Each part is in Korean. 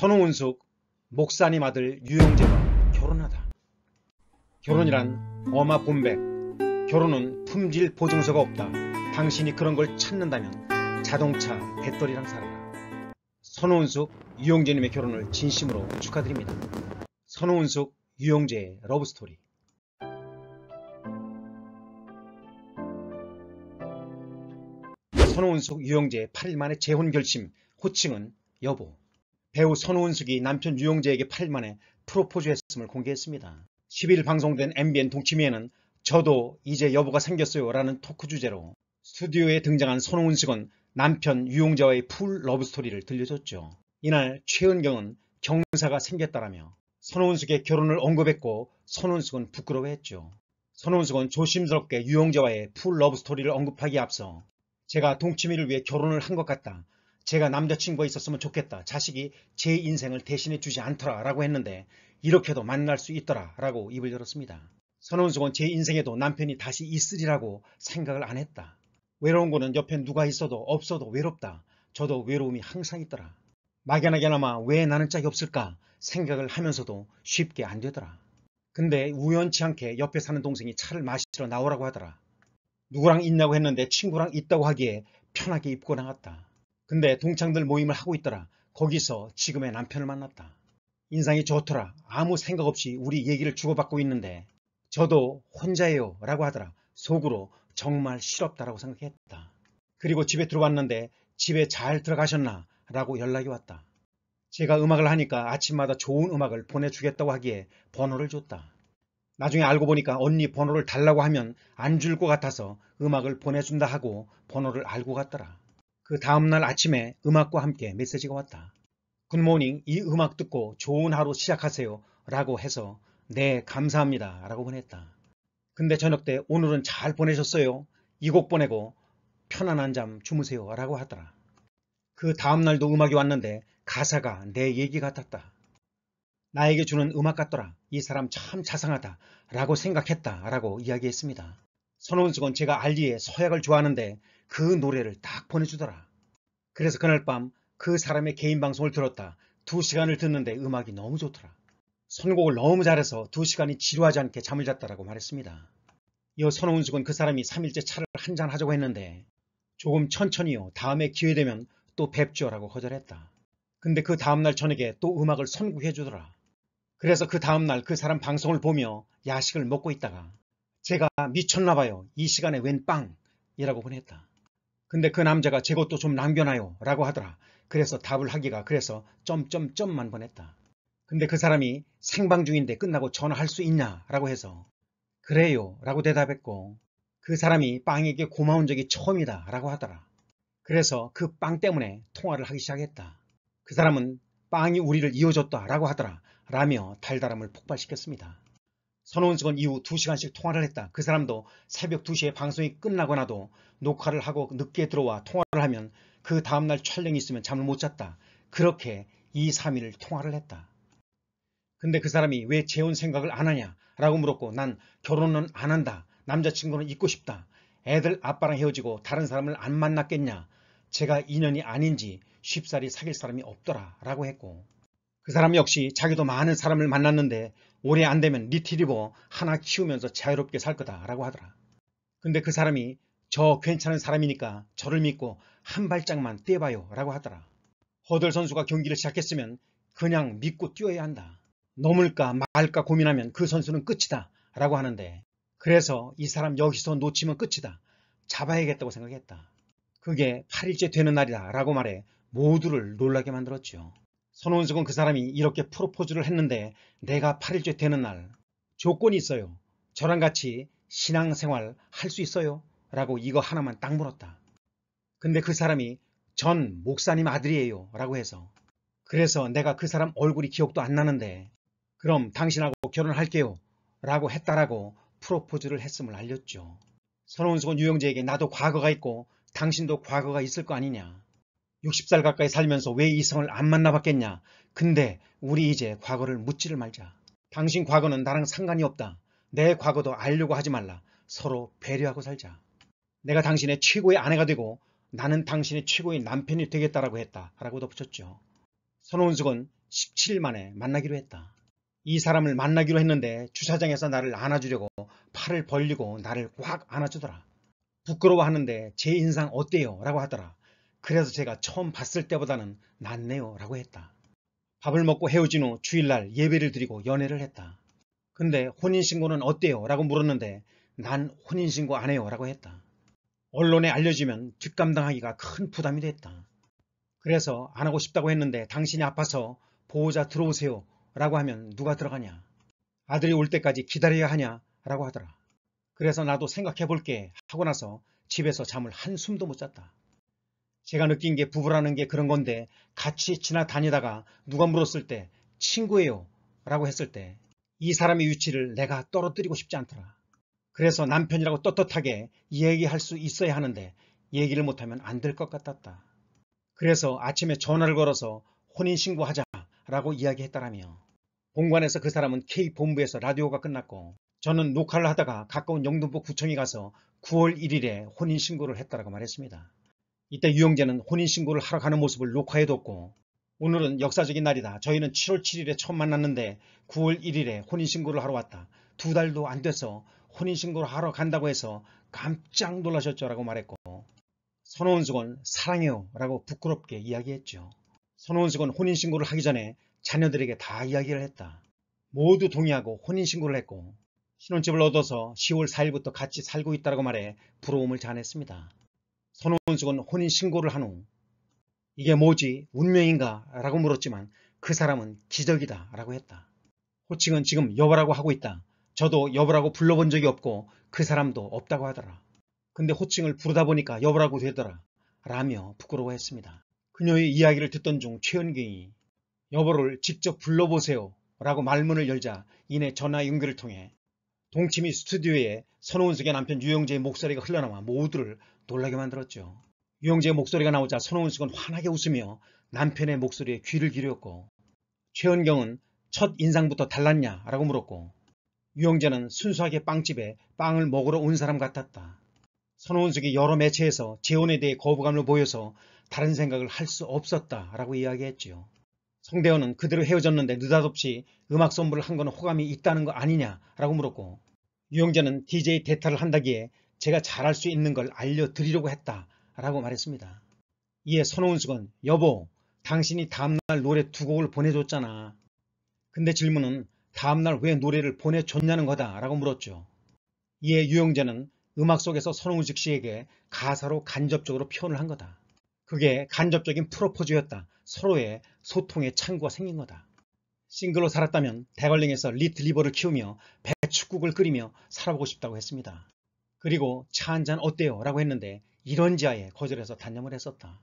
선홍은숙 목사님 아들 유영재와 결혼하다. 결혼이란 어마본백 결혼은 품질 보증서가 없다. 당신이 그런 걸 찾는다면 자동차 배터리랑 살아라. 선호은숙 유영재님의 결혼을 진심으로 축하드립니다. 선호은숙 유영재의 러브스토리 선호은숙 유영재의 8일 만에 재혼 결심, 호칭은 여보. 배우 선우은숙이 남편 유영재에게 8만에 프로포즈했음을 공개했습니다. 10일 방송된 MBN 동치미에는 저도 이제 여보가 생겼어요 라는 토크 주제로 스튜디오에 등장한 선우은숙은 남편 유용재와의 풀 러브스토리를 들려줬죠. 이날 최은경은 경사가 생겼다라며 선우은숙의 결혼을 언급했고 선우은숙은 부끄러워했죠. 선우은숙은 조심스럽게 유용재와의 풀 러브스토리를 언급하기 앞서 제가 동치미를 위해 결혼을 한 것 같다. 제가 남자친구가 있었으면 좋겠다. 자식이 제 인생을 대신해 주지 않더라 라고 했는데 이렇게도 만날 수 있더라 라고 입을 열었습니다. 선원숙은 제 인생에도 남편이 다시 있으리라고 생각을 안 했다. 외로운 거는 옆에 누가 있어도 없어도 외롭다. 저도 외로움이 항상 있더라. 막연하게나마 왜 나는 짝이 없을까 생각을 하면서도 쉽게 안 되더라. 근데 우연치 않게 옆에 사는 동생이 차를 마시러 나오라고 하더라. 누구랑 있냐고 했는데 친구랑 있다고 하기에 편하게 입고 나갔다. 근데 동창들 모임을 하고 있더라. 거기서 지금의 남편을 만났다. 인상이 좋더라. 아무 생각 없이 우리 얘기를 주고받고 있는데 저도 혼자예요 라고 하더라. 속으로 정말 싫었다라고 생각했다. 그리고 집에 들어왔는데 집에 잘 들어가셨나 라고 연락이 왔다. 제가 음악을 하니까 아침마다 좋은 음악을 보내주겠다고 하기에 번호를 줬다. 나중에 알고 보니까 언니 번호를 달라고 하면 안 줄 것 같아서 음악을 보내준다 하고 번호를 알고 갔더라. 그 다음날 아침에 음악과 함께 메시지가 왔다. 굿모닝 이 음악 듣고 좋은 하루 시작하세요 라고 해서 네 감사합니다 라고 보냈다. 근데 저녁 때 오늘은 잘 보내셨어요. 이 곡 보내고 편안한 잠 주무세요 라고 하더라. 그 다음날도 음악이 왔는데 가사가 내 얘기 같았다. 나에게 주는 음악 같더라. 이 사람 참 자상하다 라고 생각했다 라고 이야기했습니다. 선원숙은 제가 알리에 서약을 좋아하는데 그 노래를 딱 보내주더라. 그래서 그날 밤 그 사람의 개인 방송을 들었다. 두 시간을 듣는데 음악이 너무 좋더라. 선곡을 너무 잘해서 두 시간이 지루하지 않게 잠을 잤다라고 말했습니다. 이어 선호운숙은 그 사람이 3일째 차를 한 잔 하자고 했는데 조금 천천히요. 다음에 기회되면 또 뵙죠라고 거절했다. 근데 그 다음날 저녁에 또 음악을 선곡해 주더라. 그래서 그 다음날 그 사람 방송을 보며 야식을 먹고 있다가 제가 미쳤나봐요. 이 시간에 웬 빵? 이라고 보냈다. 근데 그 남자가 제 것도 좀 남겨놔요 라고 하더라. 그래서 답을 하기가 그래서 점점점만 보냈다. 근데 그 사람이 생방 중인데 끝나고 전화할 수 있냐 라고 해서 그래요 라고 대답했고 그 사람이 빵에게 고마운 적이 처음이다 라고 하더라. 그래서 그 빵 때문에 통화를 하기 시작했다. 그 사람은 빵이 우리를 이어줬다 라고 하더라 라며 달달함을 폭발시켰습니다. 선호원 직원 이후 2시간씩 통화를 했다. 그 사람도 새벽 2시에 방송이 끝나고 나도 녹화를 하고 늦게 들어와 통화를 하면 그 다음날 촬영이 있으면 잠을 못 잤다. 그렇게 2, 3일을 통화를 했다. 근데 그 사람이 왜 재혼 생각을 안 하냐? 라고 물었고 난 결혼은 안 한다. 남자친구는 있고 싶다. 애들 아빠랑 헤어지고 다른 사람을 안 만났겠냐? 제가 인연이 아닌지 쉽사리 사귈 사람이 없더라. 라고 했고 그 사람 역시 자기도 많은 사람을 만났는데 오래 안 되면 리트리버 하나 키우면서 자유롭게 살 거다라고 하더라. 근데 그 사람이 저 괜찮은 사람이니까 저를 믿고 한 발짝만 떼봐요 라고 하더라. 허들 선수가 경기를 시작했으면 그냥 믿고 뛰어야 한다. 넘을까 말까 고민하면 그 선수는 끝이다 라고 하는데 그래서 이 사람 여기서 놓치면 끝이다. 잡아야겠다고 생각했다. 그게 8일째 되는 날이다 라고 말해 모두를 놀라게 만들었죠. 선원석은그 사람이 이렇게 프로포즈를 했는데 내가 8일째 되는 날 조건이 있어요. 저랑 같이 신앙생활 할 수 있어요? 라고 이거 하나만 딱 물었다. 근데 그 사람이 전 목사님 아들이에요 라고 해서 그래서 내가 그 사람 얼굴이 기억도 안 나는데 그럼 당신하고 결혼할게요 라고 했다라고 프로포즈를 했음을 알렸죠. 선원석은 유영재에게 나도 과거가 있고 당신도 과거가 있을 거 아니냐. 60살 가까이 살면서 왜 이성을 안 만나봤겠냐. 근데 우리 이제 과거를 묻지를 말자. 당신 과거는 나랑 상관이 없다. 내 과거도 알려고 하지 말라. 서로 배려하고 살자. 내가 당신의 최고의 아내가 되고 나는 당신의 최고의 남편이 되겠다라고 했다. 라고 덧붙였죠. 선호은숙은 17일 만에 만나기로 했다. 이 사람을 만나기로 했는데 주차장에서 나를 안아주려고 팔을 벌리고 나를 꽉 안아주더라. 부끄러워하는데 제 인상 어때요? 라고 하더라. 그래서 제가 처음 봤을 때보다는 낫네요 라고 했다. 밥을 먹고 헤어진 후 주일날 예배를 드리고 연애를 했다. 근데 혼인신고는 어때요? 라고 물었는데 난 혼인신고 안 해요 라고 했다. 언론에 알려지면 뒷감당하기가 큰 부담이 됐다. 그래서 안 하고 싶다고 했는데 당신이 아파서 보호자 들어오세요 라고 하면 누가 들어가냐. 아들이 올 때까지 기다려야 하냐 라고 하더라. 그래서 나도 생각해 볼게 하고 나서 집에서 잠을 한숨도 못 잤다. 제가 느낀 게 부부라는 게 그런 건데 같이 지나다니다가 누가 물었을 때 친구예요 라고 했을 때 이 사람의 위치를 내가 떨어뜨리고 싶지 않더라. 그래서 남편이라고 떳떳하게 얘기할 수 있어야 하는데 얘기를 못하면 안 될 것 같았다. 그래서 아침에 전화를 걸어서 혼인신고하자 라고 이야기했다라며 본관에서 그 사람은 K본부에서 라디오가 끝났고 저는 녹화를 하다가 가까운 영등포 구청에 가서 9월 1일에 혼인신고를 했다라고 말했습니다. 이때 유영재는 혼인신고를 하러 가는 모습을 녹화해뒀고 오늘은 역사적인 날이다. 저희는 7월 7일에 처음 만났는데 9월 1일에 혼인신고를 하러 왔다. 두 달도 안 돼서 혼인신고를 하러 간다고 해서 깜짝 놀라셨죠 라고 말했고 선호은숙은 사랑해요 라고 부끄럽게 이야기했죠. 선호은숙은 혼인신고를 하기 전에 자녀들에게 다 이야기를 했다. 모두 동의하고 혼인신고를 했고 신혼집을 얻어서 10월 4일부터 같이 살고 있다고 말해 부러움을 자냈습니다. 아 손원숙은 혼인신고를 한 후 이게 뭐지 운명인가 라고 물었지만 그 사람은 기적이다 라고 했다. 호칭은 지금 여보라고 하고 있다. 저도 여보라고 불러본 적이 없고 그 사람도 없다고 하더라. 근데 호칭을 부르다 보니까 여보라고 되더라 라며 부끄러워했습니다. 그녀의 이야기를 듣던 중 최은경이 여보를 직접 불러보세요 라고 말문을 열자 이내 전화 연결을 통해 동치미 스튜디오에 선우은숙의 남편 유영재의 목소리가 흘러나와 모두를 놀라게 만들었죠. 유영재의 목소리가 나오자 손호은숙은 환하게 웃으며 남편의 목소리에 귀를 기울였고 최은경은 첫 인상부터 달랐냐 라고 물었고 유영재는 순수하게 빵집에 빵을 먹으러 온 사람 같았다. 선호은숙이 여러 매체에서 재혼에 대해 거부감을 보여서 다른 생각을 할 수 없었다 라고 이야기했지요. 성대현은 그대로 헤어졌는데 느닷없이 음악 선물을 한건 호감이 있다는 거 아니냐 라고 물었고 유영재는 DJ 대타를 한다기에 제가 잘할 수 있는 걸 알려드리려고 했다라고 말했습니다. 이에 손호숙은 여보 당신이 다음날 노래 두 곡을 보내줬잖아. 근데 질문은 다음날 왜 노래를 보내줬냐는 거다 라고 물었죠. 이에 유영재는 음악 속에서 손흥식 씨에게 가사로 간접적으로 표현을 한 거다. 그게 간접적인 프로포즈였다. 서로의 소통의 창구가 생긴 거다. 싱글로 살았다면 대걸링에서 리트 리버를 키우며 배추국을 끓이며 살아보고 싶다고 했습니다. 그리고 차 한 잔 어때요? 라고 했는데 이런 지하에 거절해서 단념을 했었다.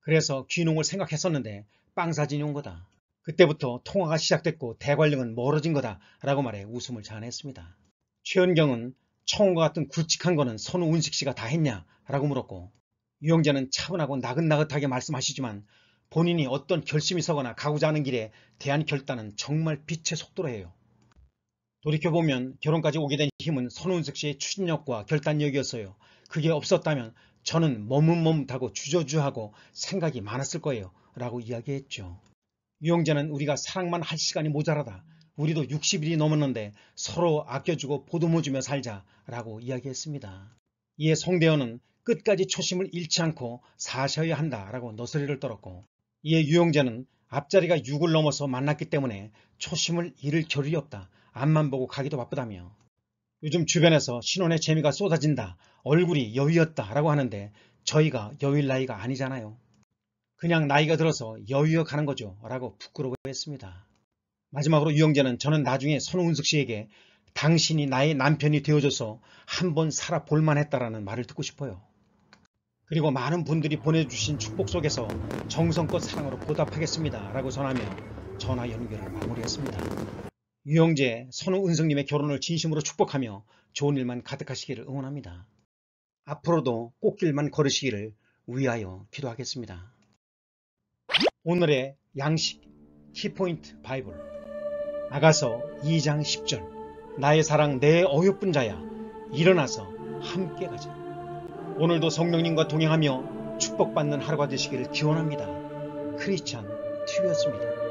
그래서 귀농을 생각했었는데 빵사진이 온 거다. 그때부터 통화가 시작됐고 대관령은 멀어진 거다 라고 말해 웃음을 자아냈습니다. 최은경은 처음과 같은 굵직한 거는 손우은식 씨가 다 했냐 라고 물었고 유영자는 차분하고 나긋나긋하게 말씀하시지만 본인이 어떤 결심이 서거나 가고자 하는 길에 대한 결단은 정말 빛의 속도로 해요. 돌이켜보면 결혼까지 오게 된 힘은 손은숙 씨의 추진력과 결단력이었어요. 그게 없었다면 저는 머뭇머뭇하고 주저주하고 생각이 많았을 거예요. 라고 이야기했죠. 유영재는 우리가 사랑만 할 시간이 모자라다. 우리도 60일이 넘었는데 서로 아껴주고 보듬어주며 살자 라고 이야기했습니다. 이에 송대현은 끝까지 초심을 잃지 않고 사셔야 한다 라고 너스레를 떨었고 이에 유영재는 앞자리가 6을 넘어서 만났기 때문에 초심을 잃을 겨를이 없다. 앞만 보고 가기도 바쁘다며 요즘 주변에서 신혼의 재미가 쏟아진다 얼굴이 여위였다 라고 하는데 저희가 여일 나이가 아니잖아요 그냥 나이가 들어서 여위어 가는 거죠 라고 부끄러워했습니다 마지막으로 유영재는 저는 나중에 손흥숙 씨에게 당신이 나의 남편이 되어줘서 한번 살아볼만 했다라는 말을 듣고 싶어요 그리고 많은 분들이 보내주신 축복 속에서 정성껏 사랑으로 보답하겠습니다 라고 전하며 전화 연결을 마무리했습니다 유영재, 선우 은성님의 결혼을 진심으로 축복하며 좋은 일만 가득하시기를 응원합니다. 앞으로도 꽃길만 걸으시기를 위하여 기도하겠습니다. 오늘의 양식 키포인트 바이블 아가서 2장 10절 나의 사랑 내 어여쁜 자야 일어나서 함께 가자 오늘도 성령님과 동행하며 축복받는 하루가 되시기를 기원합니다. 크리스찬 TV였습니다.